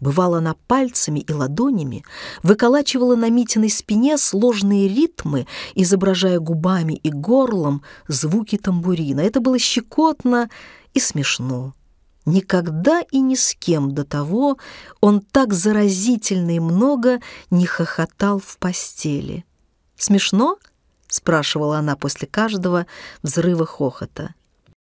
Бывало, она пальцами и ладонями выколачивала на Митиной спине сложные ритмы, изображая губами и горлом звуки тамбурина. Это было щекотно и смешно. Никогда и ни с кем до того он так заразительно и много не хохотал в постели. «Смешно?» — спрашивала она после каждого взрыва хохота.